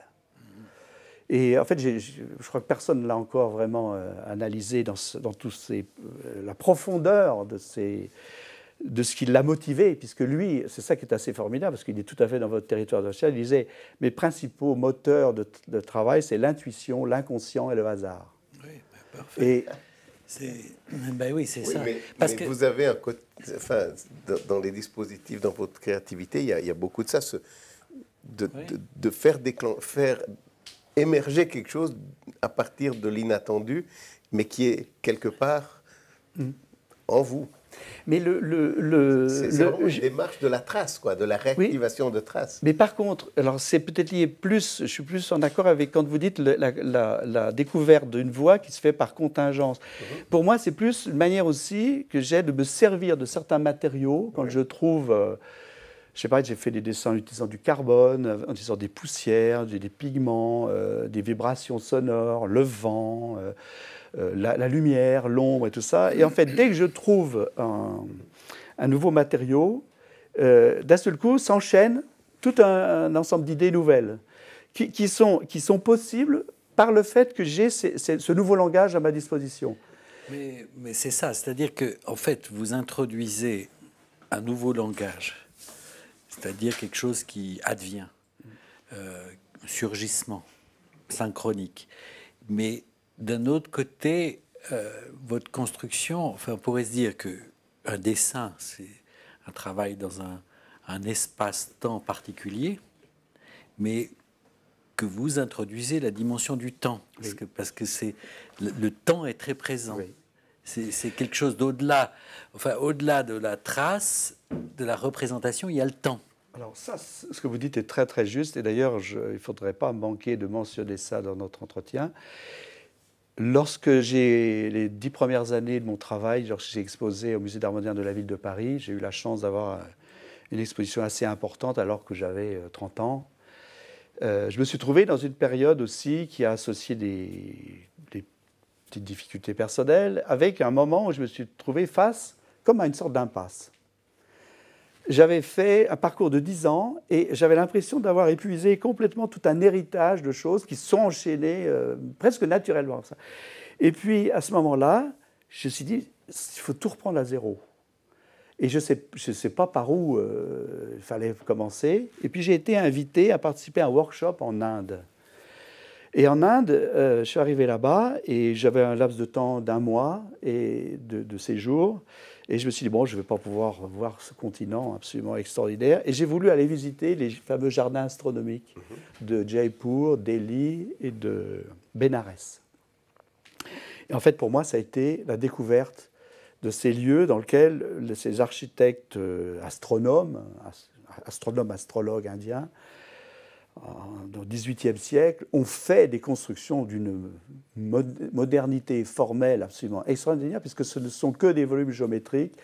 Et en fait, je crois que personne ne l'a encore vraiment euh, analysé dans, dans ces, euh, la profondeur de, ces, de ce qui l'a motivé, puisque lui, c'est ça qui est assez formidable, parce qu'il est tout à fait dans votre territoire social, il disait, mes principaux moteurs de, travail, c'est l'intuition, l'inconscient et le hasard. Oui, ben, parfait. Et, ben oui, c'est ça. Parce que... vous avez un côté, enfin, dans, les dispositifs, dans votre créativité, il y, a, beaucoup de ça, ce, de, faire, des, faire émerger quelque chose à partir de l'inattendu, mais qui est quelque part mm. en vous. Mais le, le, une démarche de la trace, quoi, de la réactivation de traces. Mais par contre, alors c'est peut-être lié plus, je suis plus en accord avec quand vous dites la, découverte d'une voie qui se fait par contingence. Mhm. Pour moi, c'est plus une manière aussi que j'ai de me servir de certains matériaux quand je trouve. Euh, je sais pas, j'ai fait des dessins en utilisant du carbone, euh, en utilisant des poussières, des, pigments, euh, des vibrations sonores, le vent, euh, la, lumière, l'ombre et tout ça. Et en fait, dès que je trouve un, nouveau matériau, d'un seul coup s'enchaîne tout un, ensemble d'idées nouvelles qui, sont, qui sont possibles par le fait que j'ai ce, nouveau langage à ma disposition. Mais, mais c'est ça, c'est-à-dire que en fait, vous introduisez un nouveau langage c'est-à-dire quelque chose qui advient, euh, surgissement, synchronique. Mais d'un autre côté, euh, votre construction, enfin, on pourrait se dire que un dessin, c'est un travail dans un, espace-temps particulier, mais que vous introduisez la dimension du temps, parce que c'est le, temps est très présent. Oui. C'est quelque chose d'au-delà. Enfin, au-delà de la trace, de la représentation, il y a le temps. Alors ça, ce que vous dites est très très juste, et d'ailleurs, il ne faudrait pas manquer de mentionner ça dans notre entretien. Lorsque j'ai les dix premières années de mon travail, j'ai exposé au Musée d'art moderne de la ville de Paris, j'ai eu la chance d'avoir euh, une exposition assez importante alors que j'avais 30 euh, ans. Euh, je me suis trouvé dans une période aussi qui a associé des, des petites difficultés personnelles, avec un moment où je me suis trouvé face comme à une sorte d'impasse. J'avais fait un parcours de 10 ans et j'avais l'impression d'avoir épuisé complètement tout un héritage de choses qui sont enchaînées euh, presque naturellement. Et puis à ce moment-là, je me suis dit, il faut tout reprendre à zéro. Et je ne sais, je sais pas par où euh, il fallait commencer. Et puis j'ai été invité à participer à un workshop en Inde. Et en Inde, euh, je suis arrivé là-bas et j'avais un laps de temps d'un mois et de, de, séjour. Et je me suis dit, bon, je ne vais pas pouvoir voir ce continent absolument extraordinaire. Et j'ai voulu aller visiter les fameux jardins astronomiques mhm. de Jaipur, Delhi et de Benares. Et en fait, pour moi, ça a été la découverte de ces lieux dans lesquels ces architectes euh, astronomes, astronomes, astrologues indiens, dans le XVIIIe siècle, on fait des constructions d'une modernité formelle absolument extraordinaire, puisque ce ne sont que des volumes géométriques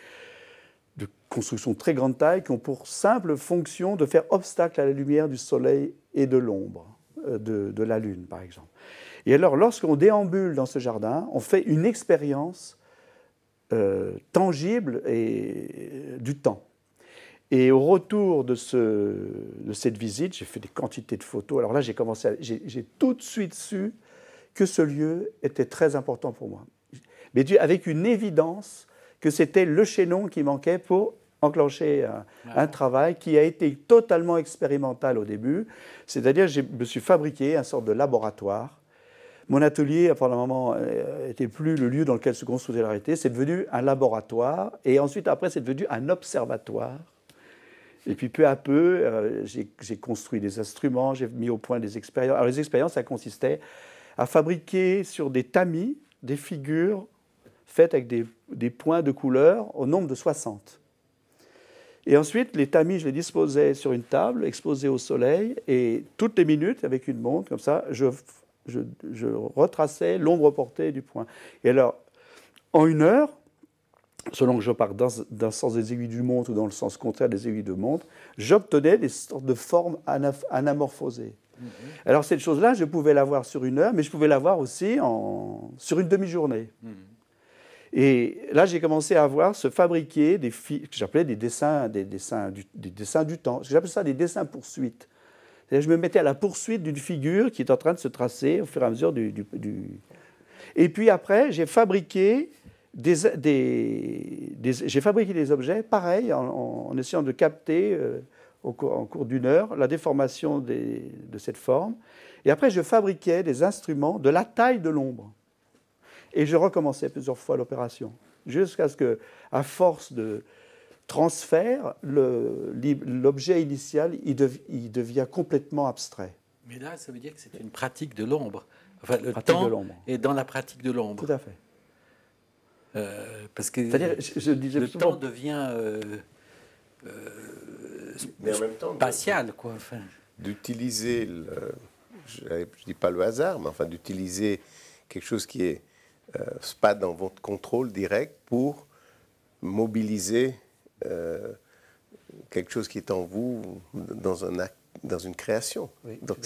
de construction très grande taille qui ont pour simple fonction de faire obstacle à la lumière du soleil et de l'ombre euh, de, la lune, par exemple. Et alors, lorsqu'on déambule dans ce jardin, on fait une expérience euh, tangible euh, du temps. Et au retour de, ce, de cette visite, j'ai fait des quantités de photos. Alors là, j'ai commencé, j'ai tout de suite su que ce lieu était très important pour moi. Mais avec une évidence que c'était le chaînon qui manquait pour enclencher un, travail qui a été totalement expérimental au début. C'est-à-dire, je me suis fabriqué un sorte de laboratoire. Mon atelier, pendant un moment, n'était euh, plus le lieu dans lequel se construisait réalité. C'est devenu un laboratoire. Et ensuite, après, c'est devenu un observatoire et puis peu à peu, euh, j'ai construit des instruments, j'ai mis au point des expériences. Alors les expériences, ça consistait à fabriquer sur des tamis des figures faites avec des, points de couleur au nombre de 60. Et ensuite, les tamis, je les disposais sur une table, exposée au soleil, et toutes les minutes, avec une montre, comme ça, je, je, je retraçais l'ombre portée du point. Et alors, en une heure, selon que je parle dans, le sens des aiguilles du monde ou dans le sens contraire des aiguilles du monde, j'obtenais des sortes de formes anamorphosées. Mhm. Alors cette chose-là, je pouvais l'avoir sur une heure, mais je pouvais l'avoir aussi en, sur une demi-journée. Mhm. Et là, j'ai commencé à voir se fabriquer des que j'appelais des dessins, des dessins du, des dessins du temps. J'appelle ça des dessins poursuites. Et je me mettais à la poursuite d'une figure qui est en train de se tracer au fur et à mesure du... Et puis après, j'ai fabriqué j'ai fabriqué des objets, pareil, en, essayant de capter euh, en cours d'une heure la déformation de cette forme. Et après, je fabriquais des instruments de la taille de l'ombre. Et je recommençais plusieurs fois l'opération, jusqu'à ce que, à force de transfert, l'objet initial, il, devient complètement abstrait. Mais là, ça veut dire que c'est une pratique de l'ombre. Enfin, le temps est dans la pratique de l'ombre. Tout à fait. Euh, parce que je, je le temps devient euh, euh, spatial. Quoi, enfin. D'utiliser, je ne dis pas le hasard, mais enfin d'utiliser quelque chose qui est pas dans votre contrôle direct pour mobiliser quelque chose qui est en vous dans un acte dans une création. Donc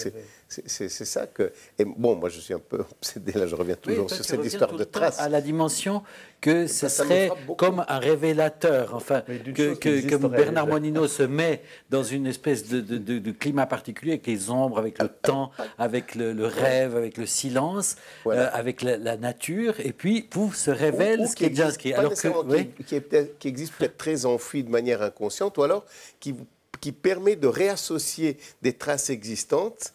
c'est ça que... Et bon, moi je suis un peu *laughs* obsédé, là je reviens toujours sur cette histoire de traces. À la dimension que ce serait comme un révélateur, enfin, que, Bernard Monino se met dans une espèce de, de, climat particulier, avec les ombres, avec le temps, avec le, rêve, avec le silence, euh, avec la, nature, et puis pouf, se révèle ce qui est déjà inscrit. Alors que, oui. qui, qui existe peut-être très enfoui de manière inconsciente, ou alors qui qui permet de réassocier des traces existantes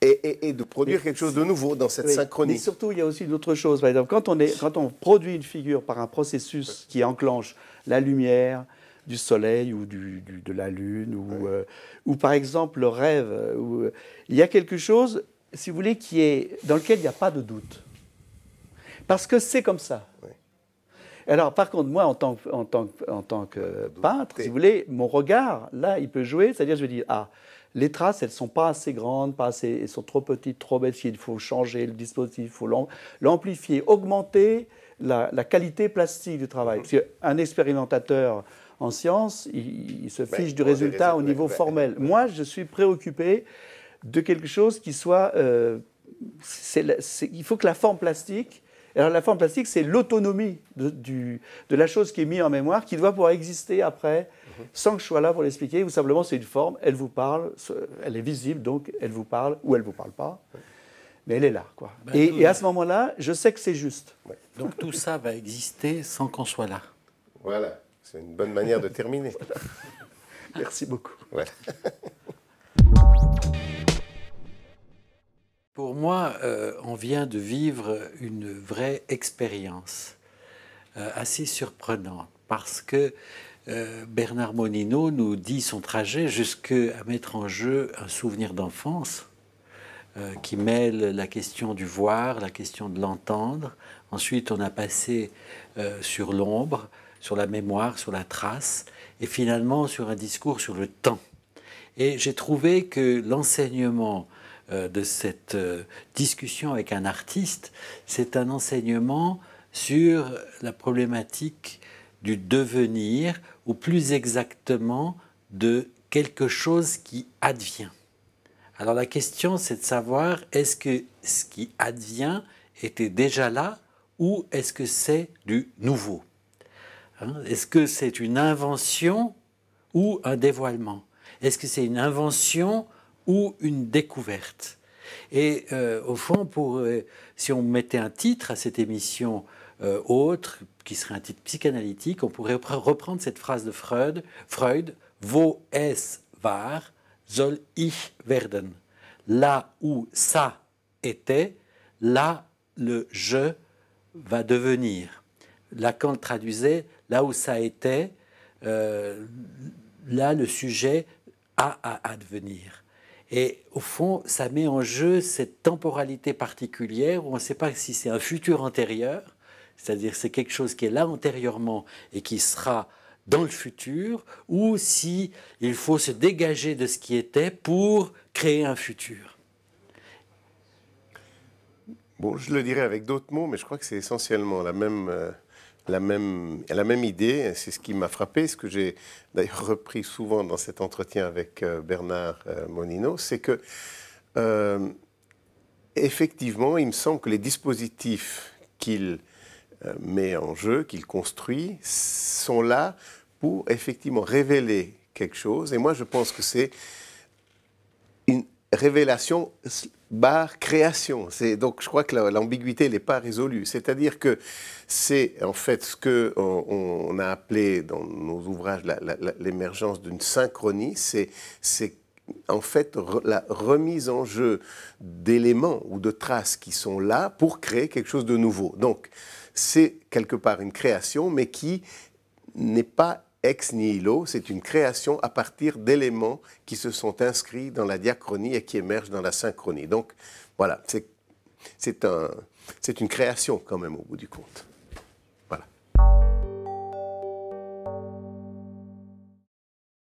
et, de produire quelque chose de nouveau dans cette synchronie. Mais surtout, il y a aussi d'autres choses. Par exemple, quand on, est, quand on produit une figure par un processus qui enclenche la lumière, du soleil ou de la lune, ou, euh, ou par exemple le rêve. Euh, euh, il y a quelque chose, si vous voulez, qui est, dans lequel il n'y a pas de doute. Parce que c'est comme ça. Alors, par contre, moi, en tant, en tant, en tant que euh, peintre, si vous voulez, mon regard, là, il peut jouer. C'est-à-dire, je vais dire, ah, les traces, elles ne sont pas assez grandes, pas assez, elles sont trop petites, trop belles, Il faut changer le dispositif, il faut l'amplifier, augmenter la, qualité plastique du travail. Mhm. Parce qu'un expérimentateur en sciences, il, se fiche du résultat au niveau formel. Moi, je suis préoccupé de quelque chose qui soit... Euh, il faut que la forme plastique alors la forme plastique, c'est l'autonomie de, de, la chose qui est mise en mémoire, qui doit pouvoir exister après, mhm. sans que je sois là pour l'expliquer, ou simplement c'est une forme, elle vous parle, elle est visible, donc elle vous parle, ou elle ne vous parle pas, mais elle est là. Quoi. Bah, et, à ce moment-là, je sais que c'est juste. Donc tout ça va exister sans qu'on soit là. Voilà, c'est une bonne manière de terminer. *laughs* Merci beaucoup. *laughs* Pour moi, euh, on vient de vivre une vraie expérience euh, assez surprenante parce que euh, Bernard Monino nous dit son trajet jusqu'à mettre en jeu un souvenir d'enfance qui mêle la question du voir, la question de l'entendre. Ensuite, on a passé sur l'ombre, sur la mémoire, sur la trace et finalement sur un discours sur le temps. Et j'ai trouvé que l'enseignement euh, de cette euh, discussion avec un artiste, c'est un enseignement sur la problématique du devenir, ou plus exactement de quelque chose qui advient. Alors la question, c'est de savoir, est-ce que ce qui advient était déjà là ou est-ce que c'est du nouveau hein, Est-ce que c'est une invention ou un dévoilement Est-ce que c'est une invention ou une découverte. Et euh, au fond, pour, euh, si on mettait un titre à cette émission euh, autre, qui serait un titre psychanalytique, on pourrait reprendre cette phrase de Freud, Freud Wo es war, soll ich werden Là où ça était, là le je va devenir. Lacan traduisait, là où ça était, là le sujet a à advenir. Et au fond, ça met en jeu cette temporalité particulière où on ne sait pas si c'est un futur antérieur, c'est-à-dire c'est quelque chose qui est là antérieurement et qui sera dans le futur, ou si il faut se dégager de ce qui était pour créer un futur. Bon, je le dirais avec d'autres mots, mais je crois que c'est essentiellement la même, euh, la même, la même idée. C'est ce qui m'a frappé, ce que j'ai d'ailleurs repris souvent dans cet entretien avec euh, Bernard euh, Monino, c'est que euh, effectivement, il me semble que les dispositifs qu'il met en jeu, qu'il construit, sont là pour effectivement révéler quelque chose. Et moi, je pense que c'est une révélation barre création. Donc je crois que l'ambiguïté n'est pas résolue. C'est-à-dire que c'est en fait ce qu'on on a appelé dans nos ouvrages l'émergence d'une synchronie, c'est en fait la remise en jeu d'éléments ou de traces qui sont là pour créer quelque chose de nouveau. Donc c'est quelque part une création, mais qui n'est pas ex nihilo, c'est une création à partir d'éléments qui se sont inscrits dans la diachronie et qui émergent dans la synchronie. Donc voilà, c'est une création quand même au bout du compte.